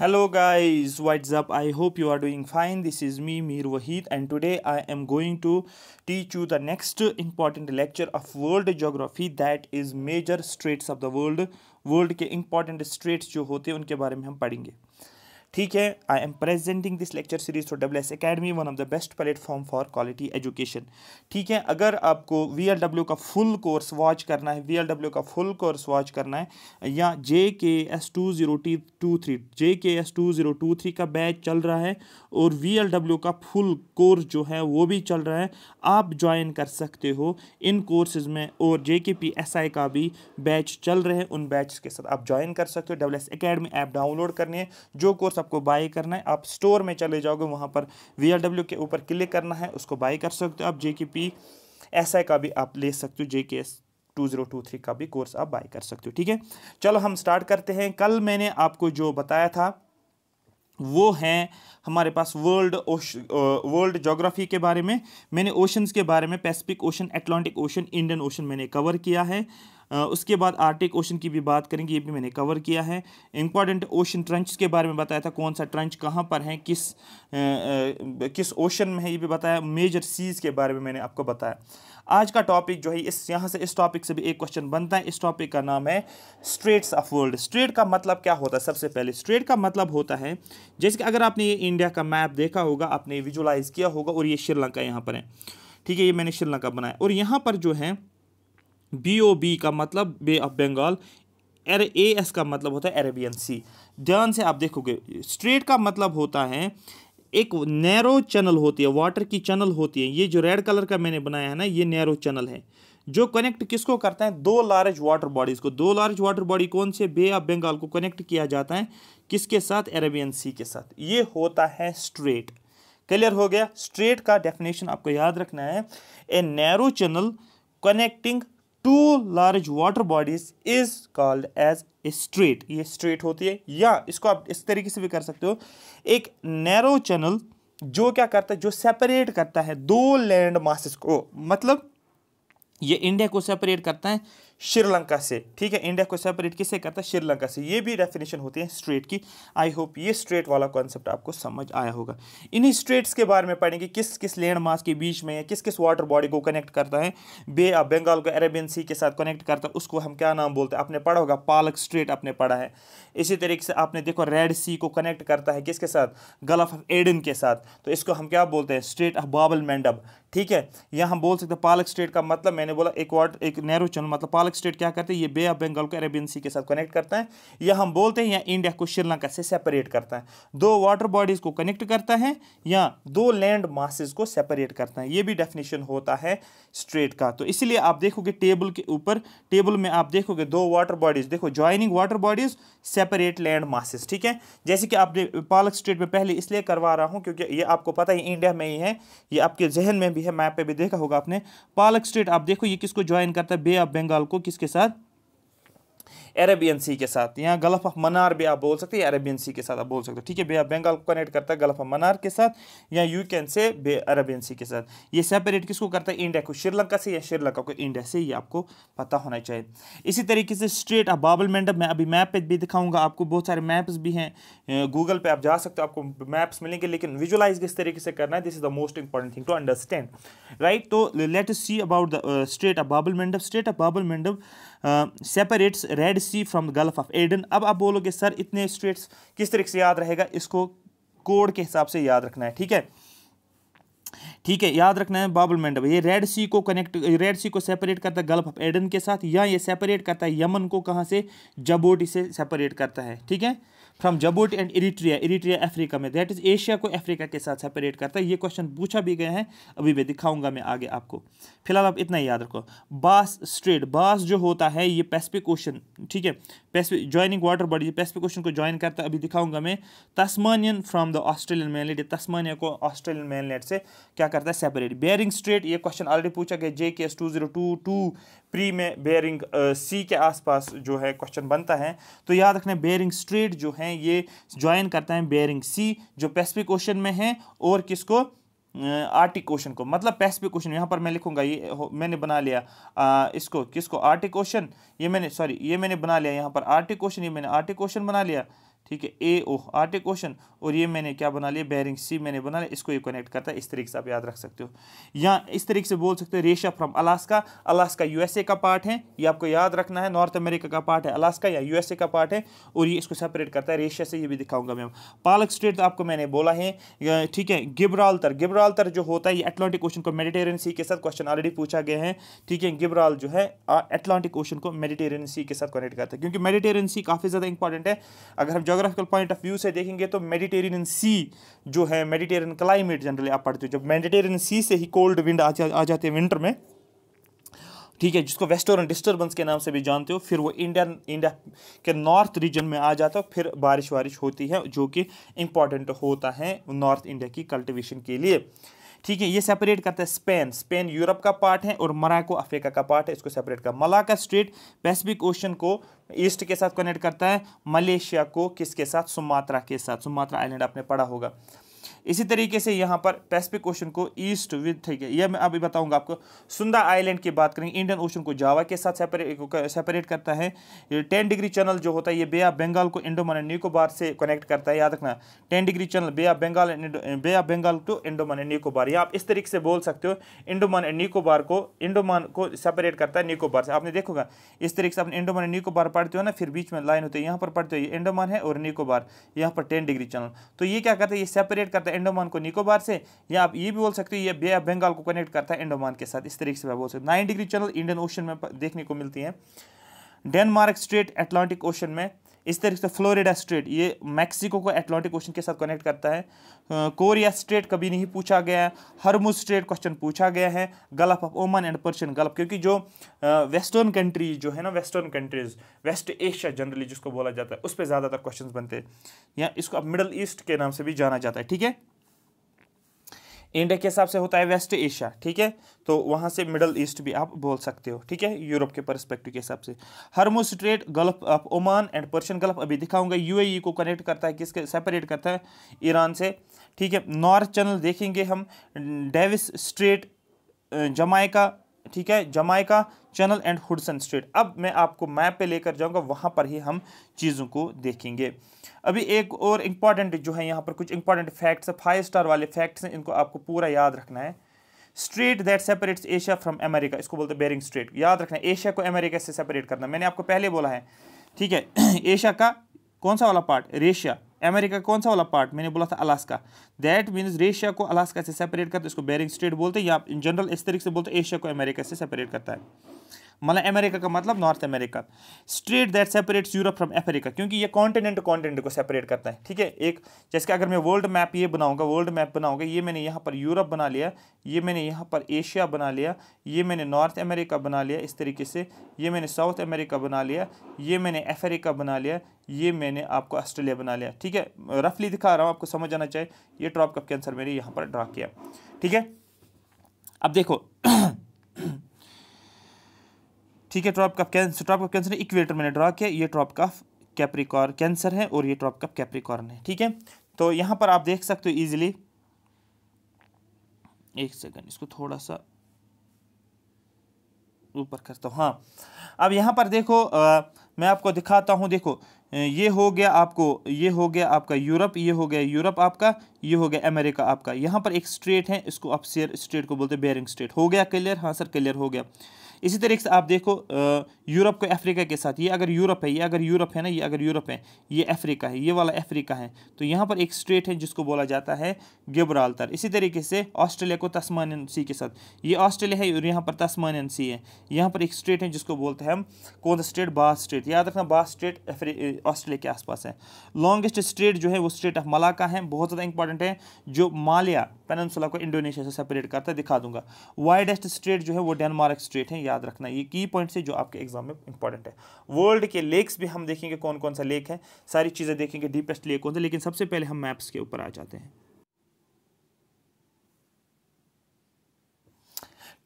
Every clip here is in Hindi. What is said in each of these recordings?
hello guys what's up i hope you are doing fine this is me mir wahid and today i am going to teach you the next important lecture of world geography that is major straits of the world world के important straits जो होते हैं उनके बारे में हम पढ़ेंगे ठीक है I am presenting this lecture series for W S Academy one of the best platform for quality education ठीक है अगर आपको वी एल डब्ल्यू का फुल कोर्स वॉच करना है वी एल डब्ल्यू का फुल कोर्स वॉच करना है या J K S two zero T two three J K S two zero two three का बैच चल रहा है और वी एल डब्ल्यू का फुल कोर्स जो है वो भी चल रहा है आप ज्वाइन कर सकते हो इन कोर्सेज में और जे के पी एस आई का भी बैच चल रहे हैं उन बैच के साथ आप ज्वाइन कर सकते हो W S Academy app download करने हैं जो कोर्स आपको बाई करना है आप स्टोर में चले जाओगे वहाँ पर वी के ऊपर क्लिक करना है उसको बाई कर सकते हो आप जे के का भी आप ले सकते हो जे 2023 का भी कोर्स आप बाय कर सकते हो ठीक है चलो हम स्टार्ट करते हैं कल मैंने आपको जो बताया था वो है हमारे पास वर्ल्ड वर्ल्ड ज्योग्राफी के बारे में मैंने ओशंस के बारे में Pacific Ocean Atlantic Ocean Indian Ocean मैंने कवर किया है उसके बाद आर्टिक ओशन की भी बात करेंगे ये भी मैंने कवर किया है इंपॉर्टेंट ओशन ट्रंच के बारे में बताया था कौन सा ट्रंच कहाँ पर है किस किस ओशन में है ये भी बताया मेजर सीज़ के बारे में मैंने आपको बताया आज का टॉपिक जो है इस यहाँ से इस टॉपिक से भी एक क्वेश्चन बनता है इस टॉपिक का नाम है स्ट्रेट्स ऑफ वर्ल्ड स्ट्रेट का मतलब क्या होता है सबसे पहले स्ट्रेट का मतलब होता है जैसे कि अगर आपने ये इंडिया का मैप देखा होगा आपने विजुलाइज किया होगा और ये श्रीलंका यहाँ पर है ठीक है ये मैंने श्रीलंका बनाया और यहाँ पर जो है बी ओ बी का मतलब बे ऑफ बंगाल एर ए एस का मतलब होता है अरेबियन सी ध्यान से आप देखोगे स्ट्रेट का मतलब होता है एक नैरो चैनल होती है वाटर की चैनल होती है ये जो रेड कलर का मैंने बनाया है ना ये नैरो चैनल है जो कनेक्ट किसको करता है दो लार्ज वाटर बॉडीज़ को दो लार्ज वाटर बॉडी कौन से बे ऑफ बंगाल को कनेक्ट किया जाता है किसके साथ अरेबियन सी के साथ ये होता है स्ट्रेट क्लियर हो गया स्ट्रेट का डेफिनेशन आपको याद रखना है a narrow channel connecting two large water bodies is called as strait ये स्ट्रेट होती है या इसको आप इस तरीके से भी कर सकते हो एक नैरो चैनल जो क्या करता है जो सेपरेट करता है दो लैंड मासिस को मतलब ये इंडिया को सेपरेट करता है श्रीलंका से ठीक है इंडिया को सेपरेट किससे करता है श्रीलंका से ये भी डेफिनेशन होती है स्ट्रेट की आई होप ये स्ट्रेट वाला कॉन्सेप्ट आपको समझ आया होगा इन्हीं स्ट्रेट्स के बारे में पढ़ेंगे किस किस लैंड मास के बीच में है किस किस वाटर बॉडी को कनेक्ट करता है बे ऑफ बंगाल को अरेबियन सी के साथ कनेक्ट करता है उसको हम क्या नाम बोलते हैं आपने पढ़ा होगा पालक स्ट्रेट आपने पढ़ा है इसी तरीके से आपने देखो रेड सी को कनेक्ट करता है किसके साथ गल्फ ऑफ एडन के साथ तो इसको हम क्या बोलते हैं स्ट्रेट ऑफ बाबल मैंडब ठीक है यहाँ बोल सकते हैं पालक स्ट्रेट का मतलब मैंने बोला एक वाटर एक नेहरू चैनल मतलब पालक सार्क स्टेट क्या करते हैं ये बे ऑफ बंगाल को अरेबियन सी के साथ कनेक्ट करता है या हम बोलते हैं या इंडिया को श्रीलंका से सेपरेट करता है दो वाटर बॉडीज़ को कनेक्ट करता है या दो लैंड मासेज को सेपरेट करता है ये भी डेफिनेशन होता है स्ट्रेट का तो इसलिए आप देखोगे टेबल के ऊपर टेबल में आप देखोगे दो वाटर बॉडीज़ देखो joining water bodies separate land masses ठीक है जैसे कि आप पालक स्टेट में पहले इसलिए करवा रहा हूँ क्योंकि ये आपको पता है इंडिया में ही है ये आपके जहन में भी है मैप पे भी देखा होगा आपने पालक स्टेट आप देखो ये किसको ज्वाइन करता है बे ऑफ बंगाल को किसके साथ अरेबियन सी के साथ यहाँ गल्फ ऑफ मनार भी आप बोल सकते हैं अरेबियन सी के साथ आप बोल सकते हो ठीक है भैया बंगाल को कनेक्ट करता है गल्फ ऑफ मनार के साथ या यू कैन से बे अरेबियन सी के साथ ये सेपरेट किसको करता है इंडिया को श्रीलंका से या श्रीलंका को इंडिया से ये आपको पता होना चाहिए इसी तरीके से स्ट्रेट ऑफ बाबल मंडप मैं अभी मैप पर भी दिखाऊंगा आपको बहुत सारे मैप्स भी हैं गूगल पर आप जा सकते हो आपको मैप्स मिलेंगे लेकिन विजुलाइज किस तरीके से करना है this is the most important thing to understand right तो let see about the strait of Bab el Mandeb strait of Bab el Mandeb separates Red Sea from Gulf of Aden अब आप बोलोगे सर इतने स्ट्रेट्स किस तरीके से याद रहेगा इसको कोड के हिसाब से याद रखना है ठीक है ठीक है याद रखना है बाबुल मंडप ये रेड सी को कनेक्ट रेड सी को सेपरेट करता है गल्फ ऑफ एडन के साथ या ये सेपरेट करता है यमन को कहाँ से जबोटी से सेपरेट करता है ठीक है from Djibouti and Eritrea Eritrea Africa में दैट इज एशिया को अफ्रीका के साथ सेपरेट करता है ये क्वेश्चन पूछा भी गया है अभी मैं दिखाऊंगा मैं आगे आपको फिलहाल आप इतना ही याद रखो बास स्ट्रेट बास जो होता है ये पैसिफिक ओशन ठीक है Pacific joining water body Pacific ocean को ज्वाइन करता है अभी दिखाऊंगा मैं Tasmanian from the Australian mainland Tasmania को ऑस्ट्रेलियन मैनलेट से क्या करता है सेपरेट बेरिंग स्ट्रेट ये क्वेश्चन ऑलरेडी पूछा गया J K S two zero two two pre में बेयरिंग सी के आसपास जो है क्वेश्चन बनता है तो याद रखना बेयरिंग स्ट्रेट जो है ये ज्वाइन करता है बेयरिंग सी जो पैसिफिक ओशन में है और किसको आर्टिक ओशन को मतलब पैसिफिक ओशन यहाँ पर मैं लिखूंगा ये मैंने बना लिया आ, इसको किसको आर्टिक ओशन ये मैंने सॉरी ये मैंने बना लिया यहाँ पर आर्टिक ओशन ये मैंने आर्टिक ओशन बना लिया ठीक है ए ओ आर्ट ए क्वेश्चन और ये मैंने क्या बना लिया बैरिंग सी मैंने बना लिया इसको ये कनेक्ट करता है इस तरीके से आप याद रख सकते हो या इस तरीके से बोल सकते हो Russia from Alaska Alaska USA का पार्ट है ये आपको याद रखना है नॉर्थ अमेरिका का पार्ट है अलास्का या यूएसए का पार्ट है और ये इसको सेपरेट करता है रेशिया से ये भी दिखाऊंगा मैं पालक स्ट्रेट तो आपको मैंने बोला है ठीक है गिब्राल्तर गिब्राल्तर जो होता है ये अटलांटिक ओशन को मेडिटेरियन सी के साथ क्वेश्चन ऑलरेडी पूछा गया है ठीक है गिब्राल जो है अटलांटिक ओशन को मेडिटेरियन सी के साथ कनेक्ट करता है क्योंकि मेडिटेरियन सी काफ़ी ज़्यादा इंपॉर्टेंट है अगर हम जोग्राफिकल पॉइंट ऑफ व्यू से देखेंगे तो मेडिटेरियन सी जो है मेडिटेरियन क्लाइमेट जनरली आप पढ़ते हो जब मेडिटेरियन सी से ही कोल्ड विंड आ, जा, आ जाते हैं विंटर में ठीक है जिसको वेस्टर्न डिस्टर्बेंस के नाम से भी जानते हो फिर वो इंडियन इंडिया के नॉर्थ रीजन में आ जाता है फिर बारिश वारिश होती है जो कि इंपॉर्टेंट होता है नॉर्थ इंडिया की कल्टिवेशन के लिए ठीक है ये सेपरेट करता है स्पेन स्पेन यूरोप का पार्ट है और मराको अफ्रीका का पार्ट है इसको सेपरेट कर मलाका स्ट्रेट पैसिफिक ओशन को ईस्ट के साथ कनेक्ट करता है मलेशिया को किसके साथ सुमात्रा के साथ सुमात्रा आइलैंड आपने पढ़ा होगा इसी तरीके से यहाँ पर पैसिफिक ओशन को ईस्ट विद ठीक है यह मैं अभी बताऊंगा आपको सुंदा आइलैंड की बात करेंगे इंडियन ओशन को जावा के साथ सेपरेट सेपरेट करता है टेन डिग्री चैनल जो होता है ये बे ऑफ बंगाल को इंडोमान निकोबार से कनेक्ट करता है याद रखना ten degree channel bay of Bengal bay of Bengal to Andaman Nicobar या आप इस तरीके से बोल सकते हो इंडोमान एंड निकोबार को इंडोमान को सेपरेट करता है निकोबार से आपने देखोगा इस तरीके से आप इंडोमान निकोबार पढ़ते हो ना फिर बीच में लाइन होती है यहाँ पर पढ़ते हो ये इंडोमान है और निकोबार यहाँ पर टेन डिग्री चैनल तो ये क्या करता है ये सेपरेट करता है करता है एंडोमान को निकोबार से या आप ये भी बोल सकते हो ये बे ऑफ बंगाल को कनेक्ट करता है एंडोमान के साथ इस तरीके से मैं बोल सकते nine degree channel Indian ocean में देखने को मिलती है डेनमार्क स्ट्रेट अटलांटिक ओशन में इस तरीके से फ्लोरिडा स्ट्रेट ये मैक्सिको को एटलांटिक ओशन के साथ कनेक्ट करता है कोरिया स्ट्रेट कभी नहीं पूछा गया है हरमुज स्ट्रेट क्वेश्चन पूछा गया है gulf of Oman and Persian gulf क्योंकि जो वेस्टर्न कंट्रीज जो है ना western countries west Asia generally जिसको बोला जाता है उस पर ज़्यादातर क्वेश्चन बनते हैं या इसको अब मिडल ईस्ट के नाम से भी जाना जाता है ठीक है इंडिया के हिसाब से होता है वेस्ट एशिया ठीक है तो वहाँ से मिडल ईस्ट भी आप बोल सकते हो ठीक है यूरोप के परस्पेक्टिव के हिसाब से Hormuz strait gulf of Oman and Persian gulf अभी दिखाऊंगा यूएई e को कनेक्ट करता है किसके सेपरेट करता है ईरान से ठीक है नॉर्थ चैनल देखेंगे हम डेविस स्ट्रेट जमाइका ठीक है Jamaica channel and Hudson strait अब मैं आपको मैप पे लेकर जाऊंगा वहाँ पर ही हम चीज़ों को देखेंगे अभी एक और इम्पॉर्टेंट जो है यहाँ पर कुछ इंपॉर्टेंट फैक्ट्स फाइव स्टार वाले फैक्ट्स हैं इनको आपको पूरा याद रखना है strait that separates Asia from America इसको बोलते हैं बेरिंग स्ट्रेट याद रखना एशिया को अमेरिका से सेपरेट करना मैंने आपको पहले बोला है ठीक है एशिया का कौन सा वाला पार्ट रेशिया अमेरिका कौन सा वाला पार्ट मैंने बोला था अलास्का दैट मीन्स रेशिया को अलास्का से सेपरेट करते इसको बेरिंग स्ट्रेट बोलते हैं या इन जनरल इस तरीके से बोलते एशिया को अमेरिका से सेपरेट करता है मतलब अमेरिका का मतलब north America strait that separates Europe from Africa क्योंकि ये कॉन्टिनेंट कॉन्टिनेंट को सेपरेट करता है ठीक है एक जैसे कि अगर मैं वर्ल्ड मैप ये बनाऊंगा वर्ल्ड मैप बनाऊंगा ये मैंने यहाँ पर यूरोप बना लिया ये मैंने यहाँ पर एशिया बना लिया ये मैंने नॉर्थ अमेरिका बना लिया इस तरीके से ये मैंने साउथ अमेरिका बना लिया ये मैंने अफ्रीका बना लिया ये मैंने आपको ऑस्ट्रेलिया बना लिया ठीक है रफली दिखा रहा हूँ आपको समझ आना चाहिए ये ट्रॉप कप के आंसर मैंने यहाँ पर ड्रा किया ठीक है अब देखो ठीक है tropic of cancer tropic of cancer equator मैंने ड्रा किया ये ट्रॉप ऑफ कैप्रिकॉर कैंसर है और ये ट्रॉप ऑफ कैप्रिकॉर्न है ठीक है तो यहाँ पर आप देख सकते हो ईजिली एक सेकेंड इसको थोड़ा सा ऊपर करता हूँ हाँ अब यहाँ पर देखो आ, मैं आपको दिखाता हूँ देखो ये हो गया आपको ये हो गया आपका यूरोप ये हो गया यूरोप आपका ये हो गया अमेरिका आपका यहाँ पर एक स्ट्रेट है इसको आप शेयर स्ट्रेट को बोलते हैं बेरिंग स्ट्रेट हो गया क्लियर हाँ सर क्लियर हो गया इसी तरीके से आप देखो यूरोप को अफ्रीका के साथ ये अगर यूरोप है ये अगर यूरोप है ना ये अगर यूरोप है ये अफ्रीका है ये वाला अफ्रीका है तो यहाँ पर एक स्ट्रेट है जिसको बोला जाता है गिब्राल्तर इसी तरीके से ऑस्ट्रेलिया को तस्मानियन सी के साथ ये ऑस्ट्रेलिया है और यहाँ पर तस्मानियन सी है यहाँ पर एक स्ट्रेट है जिसको बोलते हैं हम कौन सा स्ट्रेट बास स्ट्रेट याद रखना बास स्ट्रेट ऑस्ट्रेलिया के आसपास है लॉन्गेस्ट स्ट्रेट जो है वो स्ट्रेट ऑफ मलाका है बहुत ज़्यादा इंपॉर्टेंट है जो मालिया पेनसुला को इंडोनेशिया से सेपरेट करता है दिखा दूंगा वाइडेस्ट स्ट्रेट जो है वो डेनमार्क स्ट्रेट है याद रखना ये की पॉइंट है जो आपके एग्जाम में इंपॉर्टेंट है वर्ल्ड के लेक्स भी हम देखेंगे कौन कौन सा लेक है सारी चीज़ें देखेंगे डीपेस्ट लेक कौन सा लेकिन सबसे पहले हम मैप्स के ऊपर आ जाते हैं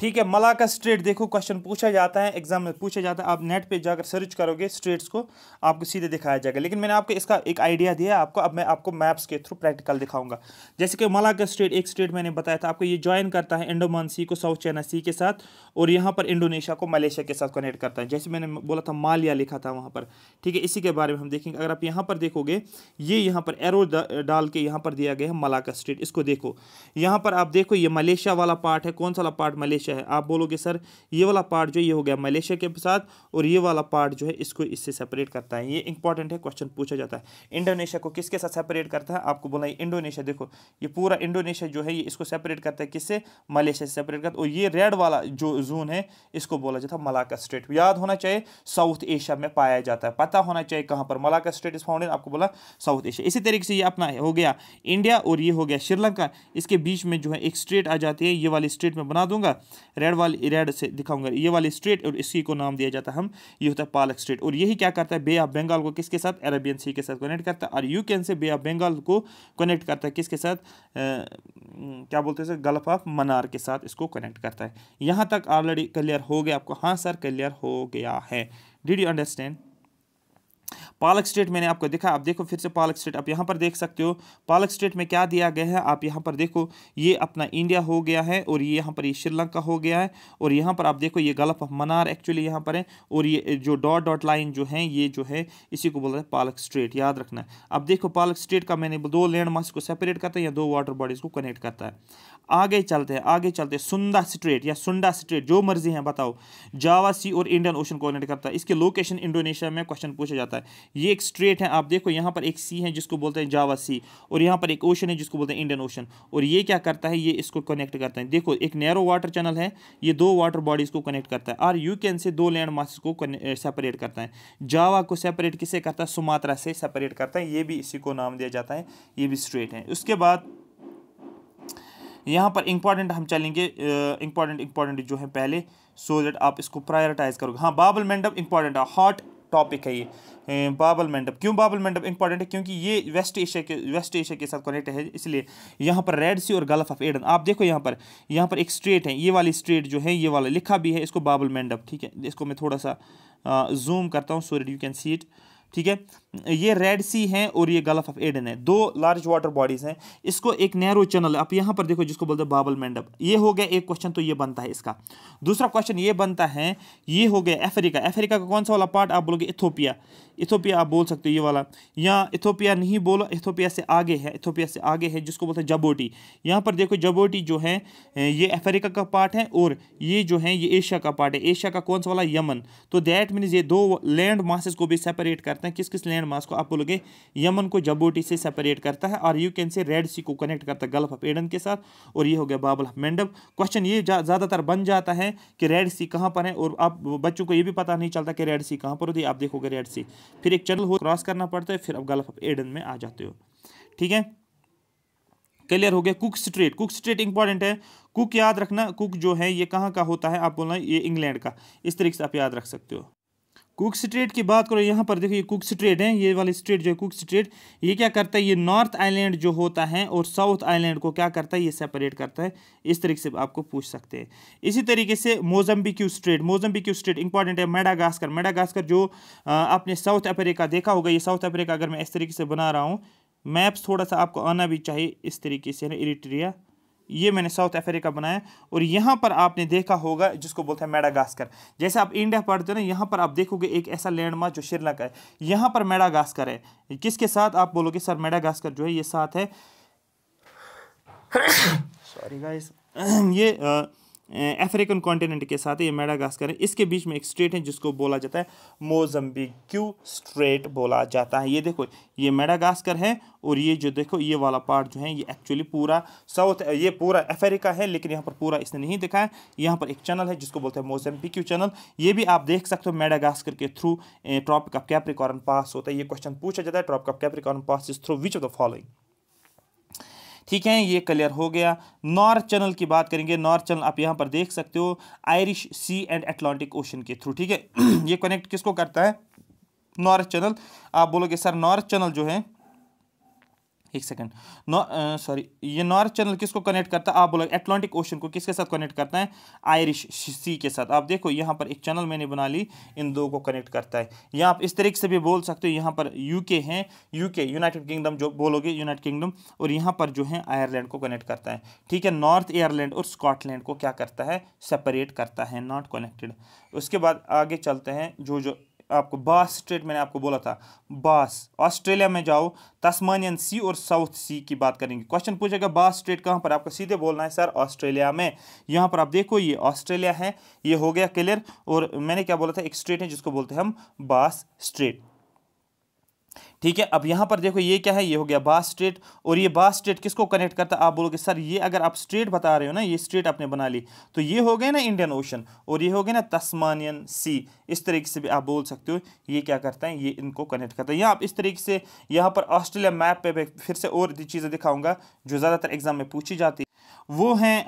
ठीक है मलाका स्ट्रेट देखो क्वेश्चन पूछा जाता है एग्जाम में पूछा जाता है आप नेट पे जाकर सर्च करोगे स्ट्रेट्स को आपको सीधे दिखाया जाएगा लेकिन मैंने आपको इसका एक आइडिया दिया आपको अब मैं आपको मैप्स के थ्रू प्रैक्टिकल दिखाऊंगा जैसे कि मलाका स्ट्रेट एक स्ट्रेट मैंने बताया था आपको ये ज्वाइन करता है इंडोमान सी को साउथ चाइना सी के साथ और यहाँ पर इंडोनेशिया को मलेशिया के साथ कनेक्ट करता है जैसे मैंने बोला था मालिया लिखा था वहाँ पर ठीक है इसी के बारे में हम देखेंगे अगर आप यहाँ पर देखोगे ये यहाँ पर एरो डाल के यहाँ पर दिया गया है मलाका स्ट्रेट इसको देखो यहाँ पर आप देखो ये मलेशिया वाला पार्ट है कौन सा वाला पार्ट मलेशिया मलेशिया है आप बोलोगे सर ये वाला पार्ट जो ये हो गया मलेशिया के साथ और ये वाला पार्ट जो है इसको इससे सेपरेट करता है ये इंपॉर्टेंट है क्वेश्चन पूछा जाता है इंडोनेशिया को किसके साथ सेपरेट करता है आपको बोला इंडोनेशिया देखो ये पूरा इंडोनेशिया जो है ये इसको सेपरेट करता है किससे मलेशिया से सेपरेट करता है और ये रेड वाला जो जोन है इसको बोला जाता है मलाका स्टेट याद होना चाहिए साउथ एशिया में पाया जाता है पता होना चाहिए कहाँ पर मलाका स्टेट इज फाउंडेड आपको बोला साउथ एशिया इसी तरीके से ये अपना हो गया इंडिया और ये हो गया श्रीलंका इसके बीच में जो है एक स्टेट आ जाती है ये वाली स्टेट में बना दूंगा रेड वाली रेड से दिखाऊंगा ये वाली स्ट्रीट और इसी को नाम दिया जाता है हम ये होता है पालक स्ट्रीट और यही क्या करता है बे ऑफ बंगाल को किसके साथ अरेबियन सी के साथ कनेक्ट करता है और यू कैन से बे ऑफ बंगाल को कनेक्ट करता है किसके साथ क्या बोलते हैं गल्फ ऑफ मनार के साथ इसको कनेक्ट करता है यहाँ तक ऑलरेडी क्लियर हो गया आपको हाँ सर क्लियर हो गया है did you understand Palk strait मैंने आपको देखा आप देखो फिर से पालक स्टेट आप यहाँ पर देख सकते हो पालक स्टेट में क्या दिया गया है आप यहाँ पर देखो ये अपना इंडिया हो गया है और ये यहाँ पर ये श्रीलंका हो गया है और यहाँ पर आप देखो ये गल्फ ऑफ मनार एक्चुअली यहाँ पर है और ये जो डॉट डॉट लाइन जो है ये जो है इसी को बोल रहे हैं पालक स्ट्रेट याद रखना है अब देखो पालक स्ट्रेट का मैंने दो लैंड मार्क्स को सेपरेट करता है या दो वाटर बॉडीज़ को कनेक्ट करता है आगे चलते हैं आगे चलते हैं सुंदा स्ट्रेट या सुंडा स्ट्रेट जो मर्जी है बताओ जावा सी और इंडियन ओशन कोऑर्डिनेट करता है इसके लोकेशन इंडोनेशिया में क्वेश्चन पूछा जाता है ये एक स्ट्रेट है आप देखो यहाँ पर एक सी है जिसको बोलते हैं जावा सी और यहाँ पर एक ओशन है जिसको बोलते हैं इंडियन ओशन और ये क्या करता है ये इसको कनेक्ट करता है देखो एक नैरो वाटर चैनल है ये दो वाटर बॉडीज़ को कनेक्ट करता है और यू कैन से दो लैंड मार्क्स को सेपरेट करता है जावा को सेपरेट किसे करता है सुमात्रा से सेपरेट करता है ये भी इसी को नाम दिया जाता है ये भी स्ट्रेट है उसके बाद यहाँ पर इंपॉर्टेंट हम चलेंगे इंपॉर्टेंट इंपॉर्टेंट जो है पहले सो दैट आप इसको प्रायोरिटाइज करोगे हाँ बाबल मैंडप इंपॉर्टेंट है हॉट टॉपिक है ये बाबल मैंडप क्यों बाबल मैंडप इंपॉर्टेंट है क्योंकि ये वेस्ट एशिया के वेस्ट एशिया के साथ कनेक्ट है इसलिए यहाँ पर रेड सी और गल्फ ऑफ एडन आप देखो यहाँ पर यहाँ पर एक स्ट्रेट है ये वाली स्ट्रेट जो है ये वाला लिखा भी है इसको बाबल मैंडप ठीक है इसको मैं थोड़ा सा जूम करता हूँ so that you can see it ठीक है ये रेड सी है और ये गल्फ ऑफ एडन है दो लार्ज वाटर बॉडीज़ हैं इसको एक नैरो चैनल आप यहाँ पर देखो जिसको बोलते हैं बाबल मेंडप ये हो गया एक क्वेश्चन तो ये बनता है इसका दूसरा क्वेश्चन ये बनता है ये हो गया अफ्रीका अफ्रीका का कौन सा वाला पार्ट आप बोलोगे इथोपिया इथोपिया आप बोल सकते हो ये वाला यहाँ इथोपिया नहीं बोला इथोपिया से आगे है इथोपिया से आगे है जिसको बोलते हैं जबोटी यहाँ पर देखो जबोटी जो है ये अफ्रीका का पार्ट है और ये जो है ये एशिया का पार्ट है एशिया का कौन सा वाला यमन तो दैट मीन्स ये दो लैंड मासेस को भी सेपरेट करते हैं किस किस लैंड मास को आप बोलोगे यमन को जबोटी से सेपरेट करता है और you can say red sea को कनेक्ट करता है गल्फ ऑफ एडन के साथ और ये हो गया बाबल ऑफ मेंडब क्वेश्चन ये ज़्यादातर बन जाता है कि रेड सी कहाँ पर है और आप बच्चों को ये भी पता नहीं चलता कि रेड सी कहाँ पर होती है तो आप देखोगे रेड सी फिर एक चैनल हो क्रॉस करना पड़ता है फिर आप गल्फ ऑफ एडन में आ जाते हो ठीक है क्लियर हो गया Cook strait Cook strait important है कुक याद रखना कुक जो है ये कहाँ का होता है आप बोलना ये इंग्लैंड का इस तरीके से आप याद रख सकते हो कुक स्ट्रेट की बात करो यहाँ पर देखो ये कुक स्ट्रेट है ये वाली स्ट्रेट जो है कुक स्ट्रेट ये क्या करता है ये नॉर्थ आइलैंड जो होता है और साउथ आइलैंड को क्या करता है ये सेपरेट करता है इस तरीके से आपको पूछ सकते हैं इसी तरीके से Mozambique strait Mozambique strait important है मेडागास्कर मेडागास्कर जो आपने साउथ अफ्रीका देखा होगा ये साउथ अफ्रीका अगर मैं इस तरीके से बना रहा हूँ मैप्स थोड़ा सा आपको आना भी चाहिए इस तरीके से ना इरिट्रिया ये मैंने साउथ अफ्रीका बनाया और यहाँ पर आपने देखा होगा जिसको बोलते हैं मेडागास्कर जैसे आप इंडिया पढ़ते हो ना यहाँ पर आप देखोगे एक ऐसा लैंडमार्क जो श्रीलंका है यहाँ पर मेडागास्कर है किसके साथ आप बोलोगे सर मेडागास्कर जो है ये साथ है सॉरी गाइस ये आ, अफ्रीकन कॉन्टिनेंट के साथ है ये मेडागास्कर है इसके बीच में एक स्ट्रेट है जिसको बोला जाता है मोजम्बिक्यू स्ट्रेट बोला जाता है ये देखो ये मेडागास्कर है और ये जो देखो ये वाला पार्ट जो है ये एक्चुअली पूरा साउथ ये पूरा अफ्रीका है लेकिन यहाँ पर पूरा इसने नहीं दिखाया यहाँ पर एक चैनल है जिसको बोलते हैं मोजम्बिक्यू चैनल ये भी आप देख सकते हो मेडागास्कर के through tropic of Capricorn pass होता है ये क्वेश्चन पूछा जाता है tropic of Capricorn pass is through which of the following ठीक है ये क्लियर हो गया नॉर्थ चैनल की बात करेंगे नॉर्थ चैनल आप यहाँ पर देख सकते हो Irish sea and Atlantic ocean के थ्रू ठीक है ये कनेक्ट किसको करता है नॉर्थ चैनल आप बोलोगे सर नॉर्थ चैनल जो है एक सेकंड सॉरी uh, ये नॉर्थ चैनल किसको कनेक्ट करता है आप बोला एटलांटिक ओशन को किसके साथ कनेक्ट करता है आयरिश सी के साथ आप देखो यहाँ पर एक चैनल मैंने बना ली इन दो को कनेक्ट करता है या आप इस तरीके से भी बोल सकते हो यहाँ पर यूके हैं यूके यूनाइटेड किंगडम जो बोलोगे यूनाइटेड किंगडम और यहाँ पर जो है आयरलैंड को कनेक्ट करता है ठीक है नॉर्थ एयरलैंड और स्कॉटलैंड को क्या करता है सेपरेट करता है नॉट कनेक्टेड उसके बाद आगे चलते हैं जो जो आपको बास स्टेट मैंने आपको बोला था बास ऑस्ट्रेलिया में जाओ तस्मानियन सी और साउथ सी की बात करेंगे क्वेश्चन पूछेगा बास स्टेट कहाँ पर आपको सीधे बोलना है सर ऑस्ट्रेलिया में यहाँ पर आप देखो ये ऑस्ट्रेलिया है ये हो गया क्लियर और मैंने क्या बोला था एक स्टेट है जिसको बोलते हैं हम बास स्ट्रेट ठीक है अब यहाँ पर देखो ये क्या है ये हो गया बास स्ट्रेट और ये बास स्ट्रेट किसको कनेक्ट करता है आप बोलोगे सर ये अगर आप स्ट्रेट बता रहे हो ना ये स्ट्रेट आपने बना ली तो ये हो गए ना इंडियन ओशन और ये हो गए ना तस्मानियन सी इस तरीके से भी आप बोल सकते हो ये क्या करता है ये इनको कनेक्ट करता है यहाँ आप इस तरीके से यहाँ पर ऑस्ट्रेलिया मैप पर फिर से और चीज़ें दिखाऊंगा जो ज़्यादातर एग्जाम में पूछी जाती है वो हैं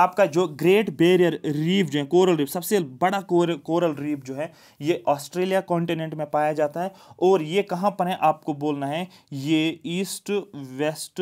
आपका जो ग्रेट बेरियर रीफ जो है कोरल रीफ सबसे बड़ा कोरल रीफ जो है ये ऑस्ट्रेलिया कॉन्टिनेंट में पाया जाता है और ये कहाँ पर है आपको बोलना है ये ईस्ट वेस्ट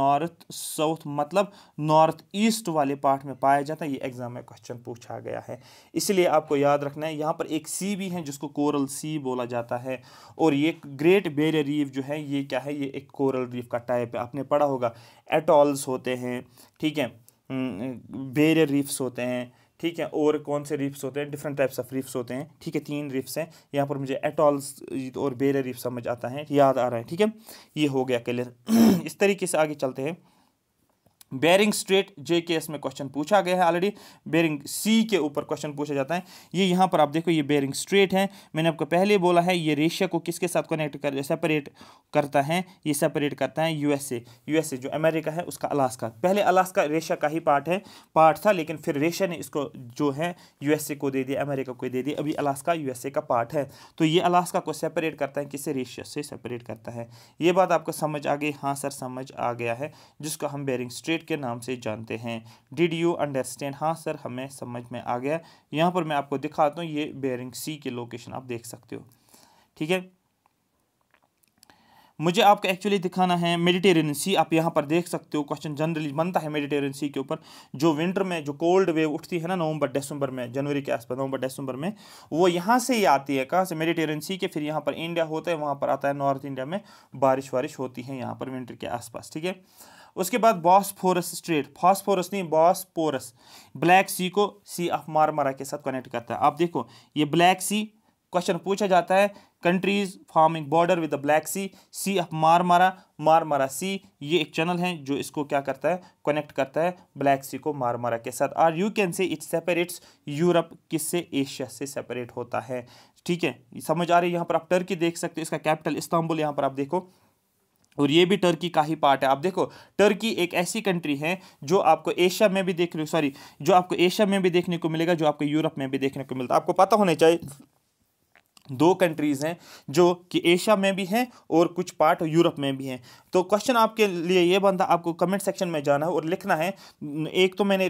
नॉर्थ साउथ मतलब नॉर्थ ईस्ट वाले पार्ट में पाया जाता है ये एग्जाम में क्वेश्चन पूछा गया है इसलिए आपको याद रखना है यहाँ पर एक सी भी है जिसको कोरल सी बोला जाता है और ये ग्रेट बेरियर रीफ जो है ये क्या है ये एक कोरल रीफ का टाइप है आपने पढ़ा होगा एटॉल्स होते हैं ठीक है बेरियर रीफ्स होते हैं ठीक है और कौन से रिफ्स होते हैं डिफरेंट टाइप्स ऑफ रिफ्स होते हैं ठीक है तीन रिफ्स हैं यहाँ पर मुझे एटॉल्स और बेरे रिफ समझ आता है याद आ रहा है ठीक है ये हो गया क्लियर इस तरीके से आगे चलते हैं बेरिंग स्ट्रेट जे के एस में क्वेश्चन पूछा गया है ऑलरेडी बेरिंग सी के ऊपर क्वेश्चन पूछा जाता है ये यहाँ पर आप देखो ये बेरिंग स्ट्रेट है मैंने आपको पहले बोला है ये रेशिया को किसके साथ कनेक्ट कर सेपरेट करता है ये सेपरेट करता है यूएसए यूएसए जो अमेरिका है उसका अलास्का पहले अलास्का रेशिया का ही पार्ट है पार्ट था लेकिन फिर रेशिया ने इसको जो है यूएसए को दे दिया अमेरिका को दे दिया अभी अलास्का यूएसए का पार्ट है तो ये अलास्का को सेपरेट करता है किससे रेशिया से सेपरेट करता है ये बात आपको समझ आ गई हाँ सर समझ आ गया है जिसको हम बेरिंग स्ट्रेट क्रिकेट के नाम से जानते हैं डिड यू अंडरस्टैंड हाँ सर हमें समझ में आ गया यहाँ पर मैं आपको दिखाता हूँ ये बेरिंग सी की लोकेशन आप देख सकते हो ठीक है मुझे आपको एक्चुअली दिखाना है मेडिटेरियन सी आप यहाँ पर देख सकते हो क्वेश्चन जनरली बनता है मेडिटेरियन सी के ऊपर जो विंटर में जो कोल्ड वेव उठती है ना नवंबर दिसंबर में जनवरी के आसपास नवंबर दिसंबर में वो यहाँ से ही आती है कहाँ से मेडिटेरियन सी के फिर यहाँ पर इंडिया होता है वहाँ पर आता है नॉर्थ इंडिया में बारिश वारिश होती है यहाँ पर विंटर के आसपास ठीक है उसके बाद बॉसफोरस स्ट्रेट फॉस्फोरस नहीं बॉसपोरस ब्लैक सी को सी ऑफ मारमारा के साथ कनेक्ट करता है आप देखो ये ब्लैक सी क्वेश्चन पूछा जाता है countries forming border with the black sea sea of Marmara Marmara sea ये एक चैनल है जो इसको क्या करता है कनेक्ट करता है ब्लैक सी को मारमारा के साथ और you can say it separates Europe किससे एशिया से सेपरेट होता है ठीक है समझ आ रही है यहाँ पर आप टर्की देख सकते हो इसका कैपिटल इस्तांबुल यहाँ पर आप देखो और ये भी टर्की का ही पार्ट है आप देखो टर्की एक ऐसी कंट्री है जो आपको एशिया में भी देख सॉरी जो आपको एशिया में भी देखने को मिलेगा जो आपको यूरोप में भी देखने को मिलता है आपको पता होना चाहिए दो कंट्रीज़ हैं जो कि एशिया में भी हैं और कुछ पार्ट यूरोप में भी हैं तो क्वेश्चन आपके लिए ये बनता आपको कमेंट सेक्शन में जाना है और लिखना है एक तो मैंने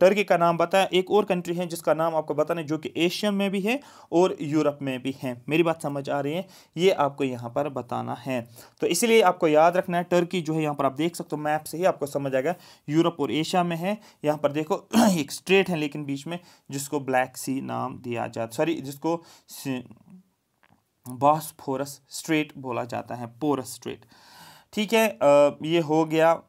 टर्की का नाम बताया एक और कंट्री है जिसका नाम आपको बताना है जो कि एशिया में भी है और यूरोप में भी है मेरी बात समझ आ रही है ये आपको यहाँ पर बताना है तो इसीलिए आपको याद रखना है टर्की जो है यहाँ पर आप देख सकते हो मैप से ही आपको समझ आएगा यूरोप और एशिया में है यहाँ पर देखो एक स्ट्रेट है लेकिन बीच में जिसको ब्लैक सी नाम दिया जाता सॉरी जिसको फोरस स्ट्रेट बोला जाता है पोरस स्ट्रेट ठीक है ये हो गया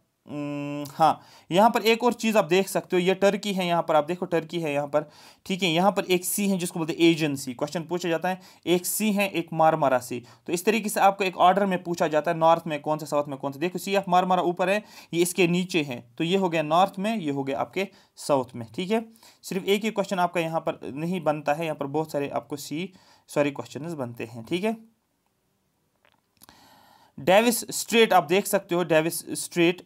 हाँ यहाँ पर एक और चीज़ आप देख सकते हो ये टर्की है यहाँ पर आप देखो टर्की है यहाँ पर ठीक है यहाँ पर एक सी है जिसको बोलते हैं एजेंसी क्वेश्चन पूछा जाता है एक सी है एक मारमारा सी तो इस तरीके से आपको एक ऑर्डर में पूछा जाता है नॉर्थ में कौन सा साउथ में कौन सा देखो सी ऑफ मारमारा ऊपर है ये इसके नीचे है तो ये हो गया नॉर्थ में ये हो गया आपके साउथ में ठीक है सिर्फ एक ही क्वेश्चन आपका यहाँ पर नहीं बनता है यहाँ पर बहुत सारे आपको सी सॉरी क्वेश्चन बनते हैं ठीक है डेविस स्ट्रेट आप देख सकते हो Davis strait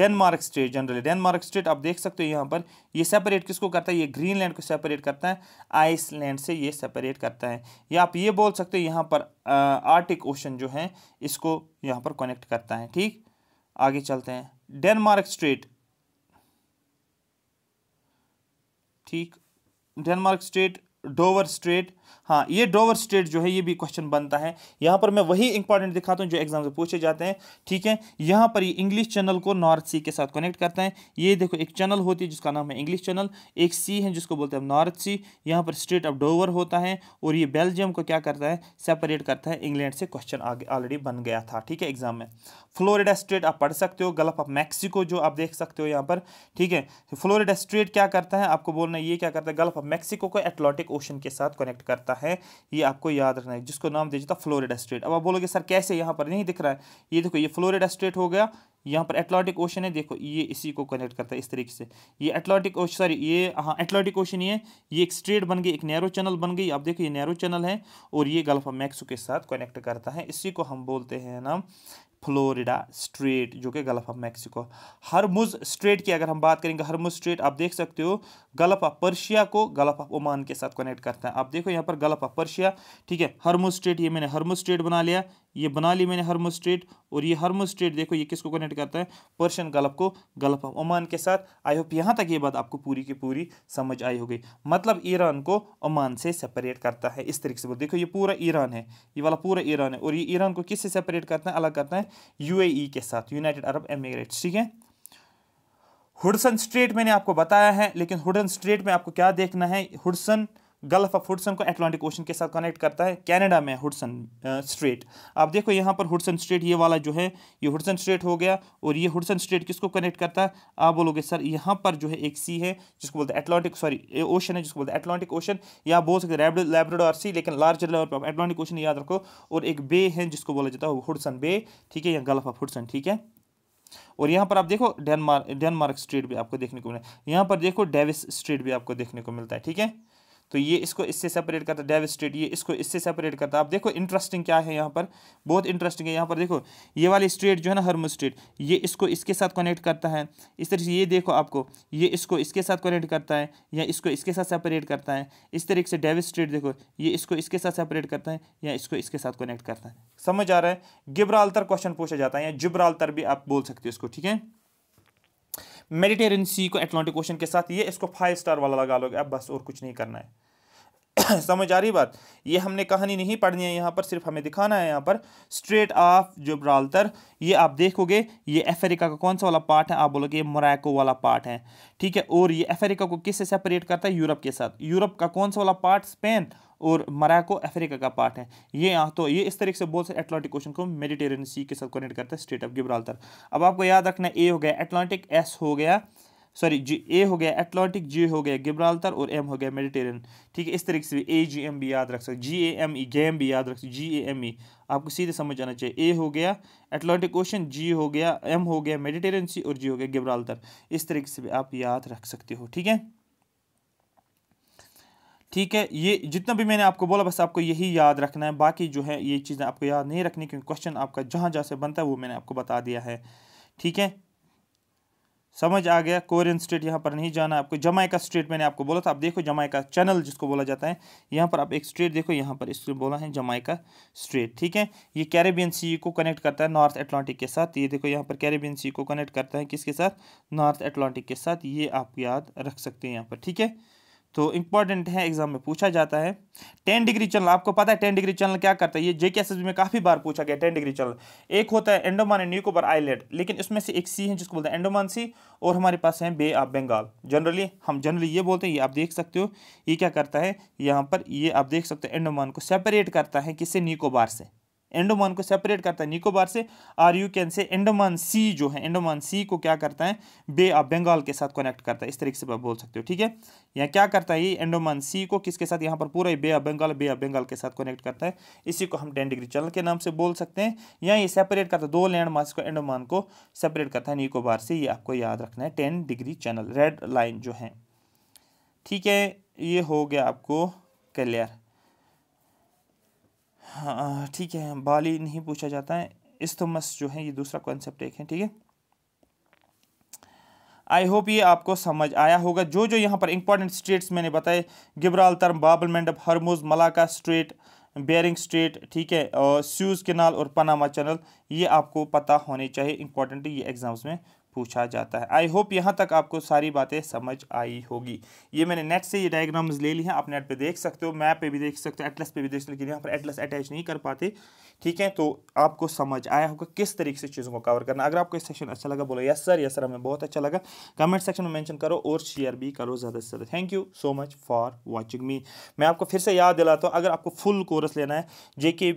Denmark strait generally Denmark strait आप देख सकते हो यहाँ पर ये सेपरेट किसको करता है ये ग्रीनलैंड को सेपरेट करता है आइसलैंड से ये सेपरेट करता है या आप ये बोल सकते हो यहाँ पर आर्टिक ओशन जो है इसको यहाँ पर कनेक्ट करता है ठीक आगे चलते हैं डेनमार्क स्ट्रेट ठीक Denmark Strait, Dover Strait, हाँ ये डोवर स्टेट जो है ये भी क्वेश्चन बनता है यहाँ पर मैं वही इंपॉर्टेंट दिखाता हूँ जो एग्जाम से पूछे जाते हैं ठीक है यहाँ पर ये इंग्लिश चैनल को नॉर्थ सी के साथ कनेक्ट करता है ये देखो एक चैनल होती है जिसका नाम है इंग्लिश चैनल एक सी है जिसको बोलते हैं नॉर्थ सी यहाँ पर स्टेट ऑफ डोवर होता है और ये बेल्जियम को क्या करता है सेपरेट करता है इंग्लैंड से क्वेश्चन आगे ऑलरेडी बन गया था ठीक है एग्जाम में फ्लोरिडा स्टेट आप पढ़ सकते हो गल्फ ऑफ मैक्सिको जो आप देख सकते हो यहाँ पर ठीक है फ्लोरिडा स्टेट क्या करता है आपको बोलना ये क्या करता है गल्फ ऑफ मैक्सिको को एटलांटिक ओशन के साथ कनेक्ट करता है करता है ये आपको याद रखना है जिसको नाम दे देता है फ्लोरिडा स्टेट अब आप बोलोगे सर कैसे यहाँ पर नहीं दिख रहा है ये देखो ये फ्लोरिडा स्टेट हो गया यहाँ पर एटलांटिक ओशन है देखो ये इसी को कनेक्ट करता है इस तरीके से ये एटलांटिक ओशन सॉरी ये हाँ एटलांटिक ओशन ये ये एक स्ट्रेट बन गई एक नैरो चैनल बन गई आप देखो ये नैरो चैनल है और ये गल्फ ऑफ मैक्सो के साथ कनेक्ट करता है इसी को हम बोलते हैं नाम फ्लोरिडा स्ट्रेट जो कि gulf of Mexico Hormuz strait की अगर हम बात करेंगे हरमुज स्ट्रेट आप देख सकते हो गल्फ ऑफ पर्शिया को गल्फ ऑफ ओमान के साथ कनेक्ट करता है आप देखो यहाँ पर गल्फ ऑफ पर्शिया ठीक है हरमुज स्ट्रेट ये मैंने हरमुज स्ट्रेट बना लिया ये बना ली मैंने स्ट्रेट और ये स्ट्रेट देखो ये किसको कनेक्ट करता है पर्शियन गल्फ को गल्फ ऑफ ओमान के साथ आई होप यहाँ तक ये बात आपको पूरी की पूरी समझ आई हो गई मतलब ईरान को ओमान से सेपरेट करता है इस तरीके से बोल देखो ये पूरा ईरान है ये वाला पूरा ईरान है और ये ईरान को किससे सेपरेट करता है अलग करता है यू e के साथ यूनाइटेड अरब एमिरेट्स ठीक है हुडसन स्ट्रेट मैंने आपको बताया है लेकिन हुडन स्ट्रेट में आपको क्या देखना है हुडसन गल्फ ऑफ हुडसन को एटलांटिक ओशन के साथ कनेक्ट करता है कनाडा में हुडसन स्ट्रेट uh, आप देखो यहाँ पर हुडसन स्ट्रेट ये वाला जो है ये हुडसन स्ट्रेट हो गया और ये हुडसन स्ट्रेट किसको कनेक्ट करता है आप बोलोगे सर यहाँ पर जो है एक सी है जिसको बोलते हैं एटलांटिक सॉरी ओशन है जिसको बोलते हैं एटलांटिक ओशन या बोल सकते हैं लेब्राडोर सी लेकिन लार्जर लेवल पर एटलांटिक ओशन याद रखो और एक बे है जिसको बोला जाता है हुडसन बे ठीक है या गल्फ ऑफ हुडसन ठीक है और यहाँ पर आप देखो डेनमार्क डेनमार्क स्ट्रीट भी आपको देखने को मिला यहाँ पर देखो डेविस स्ट्रीट भी आपको देखने को मिलता है ठीक है तो ये इसको इससे सेपरेट करता है डेव स्टेट ये इसको इससे सेपरेट करता है आप देखो इंटरेस्टिंग क्या है यहाँ पर बहुत इंटरेस्टिंग है यहाँ पर देखो ये वाली स्टेट जो है ना हरमो स्टेट ये इसको इसके साथ कनेक्ट करता है इस तरीके से ये देखो आपको ये इसको इसके साथ कनेक्ट करता है या इसको इसके साथ सेपरेट करता है इस तरीके से डेव स्ट्रेट देखो ये इसको इसके साथ सेपरेट करता है या इसको इसके साथ कनेक्ट करता है समझ आ रहा है गिब्राल्तर क्वेश्चन पूछा जाता है या जिब्राल्तर भी आप बोल सकते हो इसको ठीक है मेडिटेरियन सी को एटलांटिक ओशन के साथ ये इसको फाइव स्टार वाला लगा लोगे अब बस और कुछ नहीं करना है समझ आ रही बात ये हमने कहानी नहीं पढ़नी है यहाँ पर सिर्फ हमें दिखाना है यहाँ पर स्ट्रेट ऑफ जुब्राल्तर ये आप देखोगे ये अफ्रीका का कौन सा वाला पार्ट है आप बोलोगे ये मोरको वाला पार्ट है ठीक है और ये अफ्रीका को किससे सेपरेट करता है यूरोप के साथ यूरोप का कौन सा वाला पार्ट स्पेन और मराको अफ्रीका का पार्ट है ये यहाँ तो ये इस तरीके से बोल सकते एटलांटिक क्वेश्चन को मेडिटेरियन सी के साथ कनेक्ट करता है स्टेट ऑफ गिब्राल्टर अब आपको याद रखना ए हो गया एटलांटिक एस हो गया सॉरी जी ए हो गया एटलांटिक जी हो गया गिब्राल्टर और एम हो गया मेडिटेरियन ठीक है इस तरीके से ए जी एम भी याद रख सकते जी ए एम ई जैम भी याद रख सकते जी ए एम ई आपको सीधे समझ आना चाहिए ए हो गया एटलांटिक ओशन जी हो गया एम हो गया मेडिटेरियन सी और जी हो गया गिब्राल्टर इस तरीके से भी आप याद रख सकते हो ठीक है ठीक है ये जितना भी मैंने आपको बोला बस आपको यही याद रखना है बाकी जो है ये चीज़ें आपको याद नहीं रखनी क्योंकि क्वेश्चन आपका जहाँ जहाँ से बनता है वो मैंने आपको बता दिया है ठीक है समझ आ गया कोरियन स्टेट यहाँ पर नहीं जाना आपको का स्टेट मैंने आपको बोला था आप देखो का चैनल जिसको बोला जाता है यहाँ पर आप एक स्टेट देखो यहाँ पर इसको बोला है का स्टेट ठीक है ये कैरेबियन सी को कनेक्ट करता है नॉर्थ एटलांटिक के साथ ये देखो यहाँ पर कैरेबियन सी को कनेक्ट करता है किसके साथ नॉर्थ एटलांटिक के साथ ये आप याद रख सकते हैं यहाँ पर ठीक है तो इंपॉर्टेंट है एग्जाम में पूछा जाता है टेन डिग्री चैनल आपको पता है टेन डिग्री चैनल क्या करता है ये जेके के में काफ़ी बार पूछा गया टेन डिग्री चैनल एक होता है एंडोमान एंड निकोबार आइलैंड लेकिन इसमें से एक सी है जिसको बोलते हैं एंडोमान सी और हमारे पास है बे ऑफ बंगाल जनरली हम जनरली ये बोलते हैं ये आप देख सकते हो ये क्या करता है यहाँ पर ये आप देख सकते हो एंडोमान को सेपरेट करता है किससे निकोबार से एंडोमान को सेपरेट करता है निकोबार से और यू कैन से एंडोमान सी जो है एंडोमान सी को क्या करता है बे ऑफ बंगाल के साथ कनेक्ट करता है इस तरीके से आप बोल सकते हो ठीक है या क्या करता है ये एंडोमान सी को किसके साथ यहाँ पर पूरा bay of Bengal bay of Bengal के साथ कनेक्ट करता है इसी को हम टेन डिग्री चैनल के नाम से बोल सकते हैं या ये सेपरेट करता है दो लैंड मार्क्स को एंडोमान को सेपरेट करता है निकोबार से ये आपको याद रखना है ten degree channel red line जो है ठीक है ये हो गया आपको क्लियर हाँ, ठीक है बाली नहीं पूछा जाता है इस्तमस जो है ये दूसरा कॉन्सेप्ट एक है ठीक है आई होप ये आपको समझ आया होगा जो जो यहाँ पर इंपॉर्टेंट स्ट्रेट्स मैंने बताए गिब्राल Gibraltar Bab el Mandeb Hormuz Malacca strait Bering strait ठीक है और स्यूज़ किनाल और पनामा चैनल ये आपको पता होने चाहिए इंपॉर्टेंट ये एग्ज़ाम्स में पूछा जाता है आई होप यहाँ तक आपको सारी बातें समझ आई होगी ये मैंने नेट से ये डायग्राम्स ले ली हैं आप नेट पे देख सकते हो मैप पे भी देख सकते हो एटलस पे भी देख सकते हो लेकिन यहाँ पर एटलस अटैच नहीं कर पाते ठीक है तो आपको समझ आया होगा किस तरीके से चीज़ों को कवर करना अगर आपको इस सेक्शन अच्छा लगा बोलो यस सर यस सर हमें बहुत अच्छा लगा कमेंट सेक्शन में मैंशन करो और शेयर भी करो ज़्यादा से ज़्यादा thank you so much for watching me मैं आपको फिर से याद दिलाता हूँ अगर आपको फुल कोर्स लेना है J K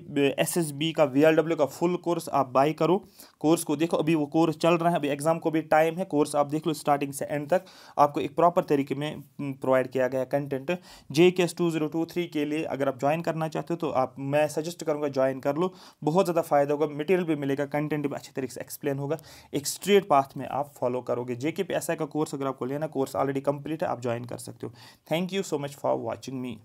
S S B का वी एल डब्ल्यू का फुल कोर्स आप बाई करो कोर्स को देखो अभी वो कोर्स चल रहा है अभी एग्जाम को भी टाइम है कोर्स आप देख लो स्टार्टिंग से एंड तक आपको एक प्रॉपर तरीके में प्रोवाइड हम्म, किया गया content J K S two zero two three के लिए अगर आप ज्वाइन करना चाहते हो तो आप मैं सजेस्ट करूँगा ज्वाइन कर लो बहुत ज़्यादा फायदा होगा मटेरियल भी मिलेगा कंटेंट भी अच्छे तरीके से एक्सप्लेन होगा एक स्ट्रेट पाथ में आप फॉलो करोगे जे के पी एस आई का कोर्स अगर आपको लेना कोर्स ऑलरेडी कंप्लीट है आप ज्वाइन कर सकते हो thank you so much for watching me